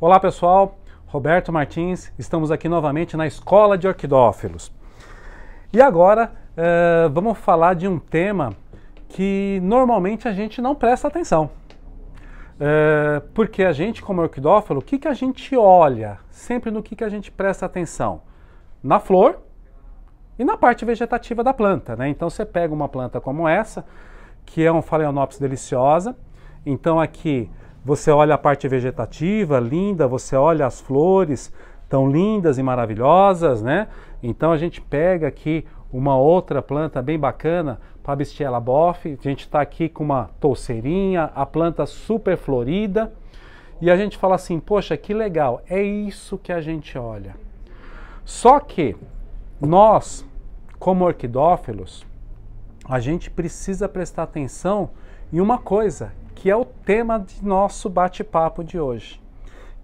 Olá pessoal, Roberto Martins, estamos aqui novamente na Escola de Orquidófilos. E agora uh, vamos falar de um tema que normalmente a gente não presta atenção. Uh, porque a gente, como orquidófilo, o que, que a gente olha? Sempre no que, que a gente presta atenção? Na flor e na parte vegetativa da planta. Né? Então você pega uma planta como essa, que é um Phalaenopsis deliciosa. Então aqui você olha a parte vegetativa, linda, você olha as flores, tão lindas e maravilhosas, né? Então a gente pega aqui uma outra planta bem bacana, Fabistiella boff. A gente está aqui com uma touceirinha, a planta super florida. E a gente fala assim, poxa, que legal, é isso que a gente olha. Só que nós, como orquidófilos, a gente precisa prestar atenção em uma coisa, que é o tema de nosso bate-papo de hoje,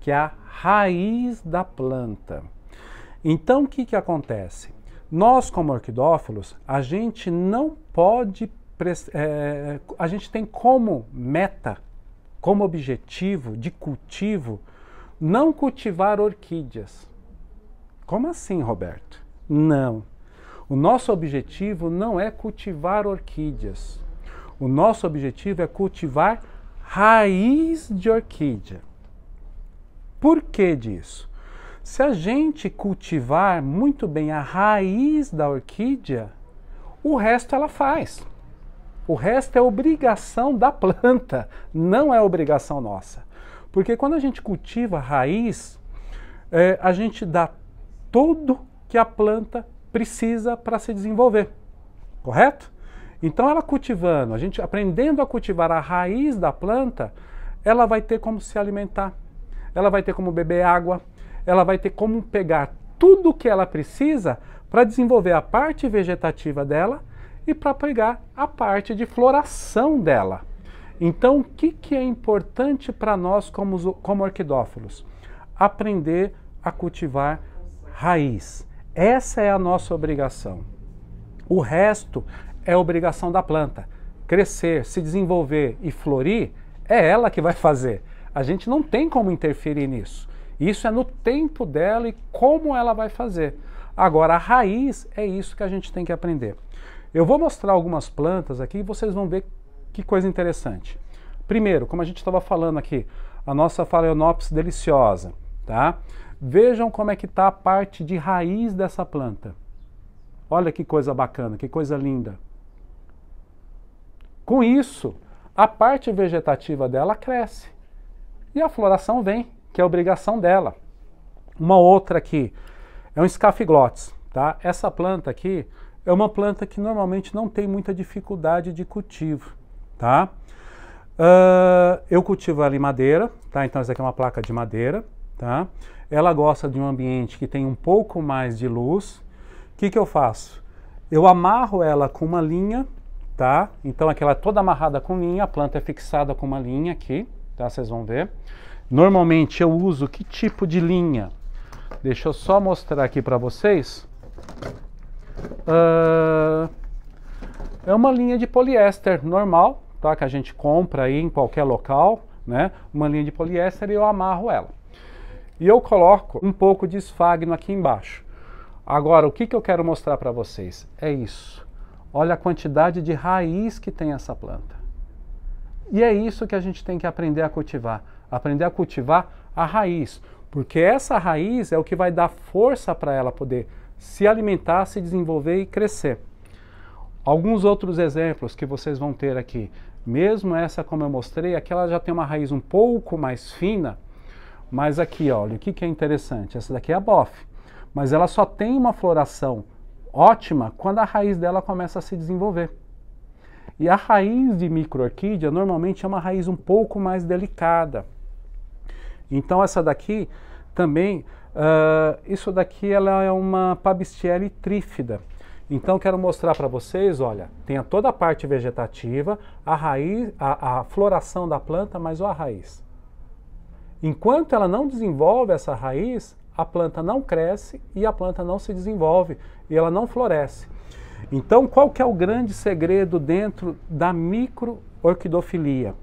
que é a raiz da planta. Então, o que, que acontece? Nós, como orquidófilos, a gente não pode. É, a gente tem como meta, como objetivo de cultivo, não cultivar orquídeas. Como assim, Roberto? Não. O nosso objetivo não é cultivar orquídeas. O nosso objetivo é cultivar raiz de orquídea. Por que disso? Se a gente cultivar muito bem a raiz da orquídea, o resto ela faz. O resto é obrigação da planta, não é obrigação nossa. Porque quando a gente cultiva a raiz, é, a gente dá tudo que a planta precisa para se desenvolver. Correto? Então, ela cultivando, a gente aprendendo a cultivar a raiz da planta, ela vai ter como se alimentar, ela vai ter como beber água, ela vai ter como pegar tudo o que ela precisa para desenvolver a parte vegetativa dela e para pegar a parte de floração dela. Então, o que, que é importante para nós como, como orquidófilos? Aprender a cultivar raiz. Essa é a nossa obrigação. O resto é obrigação da planta. Crescer, se desenvolver e florir é ela que vai fazer. A gente não tem como interferir nisso. Isso é no tempo dela e como ela vai fazer. Agora, a raiz é isso que a gente tem que aprender. Eu vou mostrar algumas plantas aqui e vocês vão ver que coisa interessante. Primeiro, como a gente estava falando aqui, a nossa Phalaenopsis deliciosa, tá? Vejam como é que está a parte de raiz dessa planta. Olha que coisa bacana, que coisa linda. Com isso, a parte vegetativa dela cresce e a floração vem, que é obrigação dela. Uma outra aqui é um escafiglotes, tá? Essa planta aqui é uma planta que normalmente não tem muita dificuldade de cultivo, tá? Uh, eu cultivo ela em madeira, tá? Então essa aqui é uma placa de madeira tá? Ela gosta de um ambiente que tem um pouco mais de luz. O que, que eu faço? Eu amarro ela com uma linha, tá? Então aqui ela é toda amarrada com linha, a planta é fixada com uma linha aqui, tá? Vocês vão ver. Normalmente eu uso que tipo de linha? Deixa eu só mostrar aqui para vocês. Uh, é uma linha de poliéster normal, tá? Que a gente compra aí em qualquer local, né? Uma linha de poliéster e eu amarro ela. E eu coloco um pouco de esfagno aqui embaixo. Agora, o que, que eu quero mostrar para vocês? É isso. Olha a quantidade de raiz que tem essa planta. E é isso que a gente tem que aprender a cultivar. Aprender a cultivar a raiz. Porque essa raiz é o que vai dar força para ela poder se alimentar, se desenvolver e crescer. Alguns outros exemplos que vocês vão ter aqui. Mesmo essa, como eu mostrei, aqui ela já tem uma raiz um pouco mais fina, mas aqui, olha, o que, que é interessante? Essa daqui é a bofe, mas ela só tem uma floração ótima quando a raiz dela começa a se desenvolver. E a raiz de microorquídea normalmente é uma raiz um pouco mais delicada. Então essa daqui também, uh, isso daqui ela é uma Pabistiele trífida. Então quero mostrar para vocês, olha, tem toda a parte vegetativa, a raiz, a, a floração da planta, mas ou a raiz. Enquanto ela não desenvolve essa raiz, a planta não cresce e a planta não se desenvolve e ela não floresce. Então, qual que é o grande segredo dentro da microorquidofilia?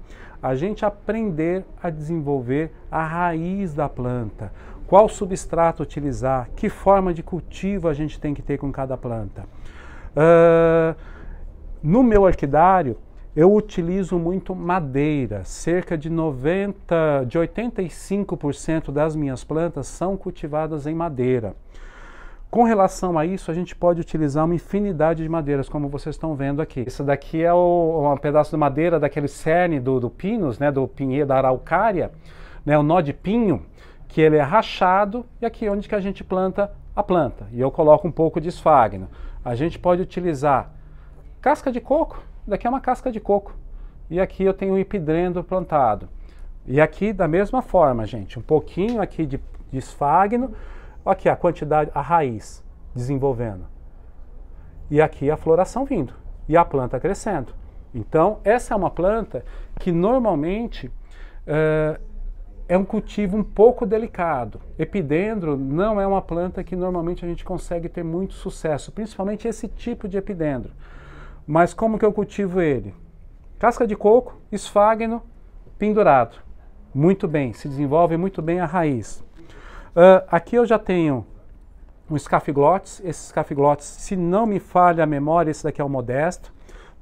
A gente aprender a desenvolver a raiz da planta, qual substrato utilizar, que forma de cultivo a gente tem que ter com cada planta. Uh, no meu orquidário, eu utilizo muito madeira, cerca de 90, de 85% das minhas plantas são cultivadas em madeira. Com relação a isso, a gente pode utilizar uma infinidade de madeiras, como vocês estão vendo aqui. Isso daqui é o, um pedaço de madeira daquele cerne do, do pinus, né, do pinheiro, da araucária, né, o nó de pinho, que ele é rachado e aqui é onde que a gente planta a planta. E eu coloco um pouco de esfagno. A gente pode utilizar casca de coco, daqui é uma casca de coco. E aqui eu tenho um epidrendo plantado. E aqui da mesma forma, gente, um pouquinho aqui de, de esfagno, aqui a quantidade, a raiz desenvolvendo. E aqui a floração vindo e a planta crescendo. Então, essa é uma planta que normalmente eh, é um cultivo um pouco delicado. Epidendro não é uma planta que normalmente a gente consegue ter muito sucesso, principalmente esse tipo de epidendro. Mas como que eu cultivo ele? Casca de coco, esfagno, pendurado. Muito bem, se desenvolve muito bem a raiz. Uh, aqui eu já tenho um escafiglotes. Esses escafiglotes, se não me falha a memória, esse daqui é o modesto.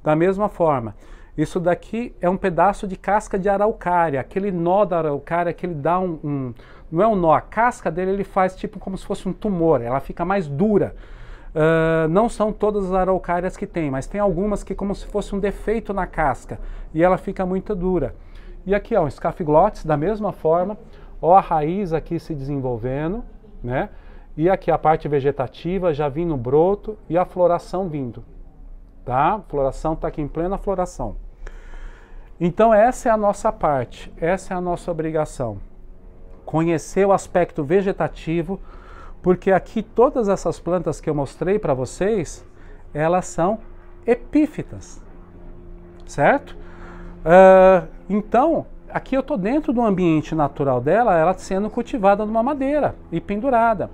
Da mesma forma, isso daqui é um pedaço de casca de araucária, aquele nó da araucária que ele dá um, um, não é um nó, a casca dele ele faz tipo como se fosse um tumor, ela fica mais dura. Uh, não são todas as araucárias que tem, mas tem algumas que como se fosse um defeito na casca e ela fica muito dura. E aqui ó, um escafiglotes da mesma forma, ó a raiz aqui se desenvolvendo, né? E aqui a parte vegetativa já vindo broto e a floração vindo, tá? floração está aqui em plena floração. Então essa é a nossa parte, essa é a nossa obrigação. Conhecer o aspecto vegetativo porque aqui todas essas plantas que eu mostrei para vocês, elas são epífitas, certo? Uh, então, aqui eu estou dentro do ambiente natural dela, ela sendo cultivada numa madeira e pendurada.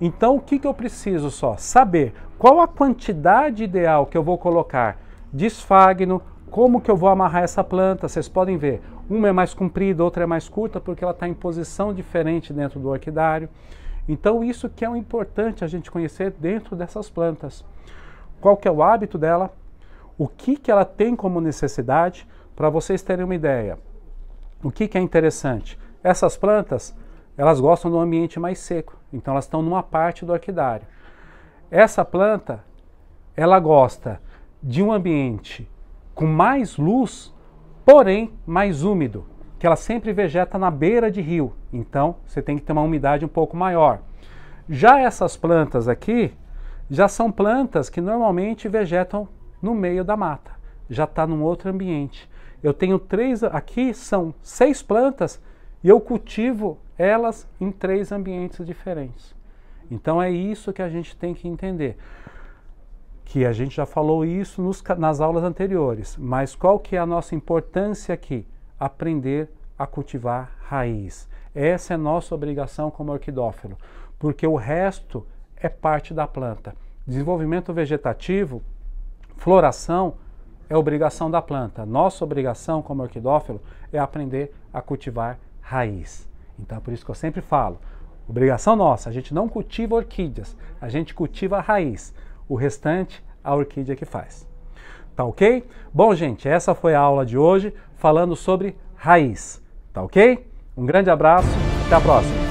Então, o que, que eu preciso só? Saber qual a quantidade ideal que eu vou colocar de esfagno, como que eu vou amarrar essa planta. Vocês podem ver, uma é mais comprida, outra é mais curta, porque ela está em posição diferente dentro do orquidário. Então isso que é o importante a gente conhecer dentro dessas plantas. Qual que é o hábito dela? O que que ela tem como necessidade? Para vocês terem uma ideia. O que que é interessante? Essas plantas, elas gostam de um ambiente mais seco, então elas estão numa parte do orquidário. Essa planta, ela gosta de um ambiente com mais luz, porém mais úmido que ela sempre vegeta na beira de rio, então você tem que ter uma umidade um pouco maior. Já essas plantas aqui, já são plantas que normalmente vegetam no meio da mata, já está num outro ambiente. Eu tenho três, aqui são seis plantas e eu cultivo elas em três ambientes diferentes. Então é isso que a gente tem que entender. Que a gente já falou isso nos, nas aulas anteriores, mas qual que é a nossa importância aqui? aprender a cultivar raiz. Essa é nossa obrigação como orquidófilo, porque o resto é parte da planta. Desenvolvimento vegetativo, floração, é obrigação da planta. Nossa obrigação como orquidófilo é aprender a cultivar raiz. Então, é por isso que eu sempre falo, obrigação nossa, a gente não cultiva orquídeas, a gente cultiva a raiz. O restante, a orquídea que faz. Tá ok? Bom, gente, essa foi a aula de hoje falando sobre raiz. Tá ok? Um grande abraço, até a próxima!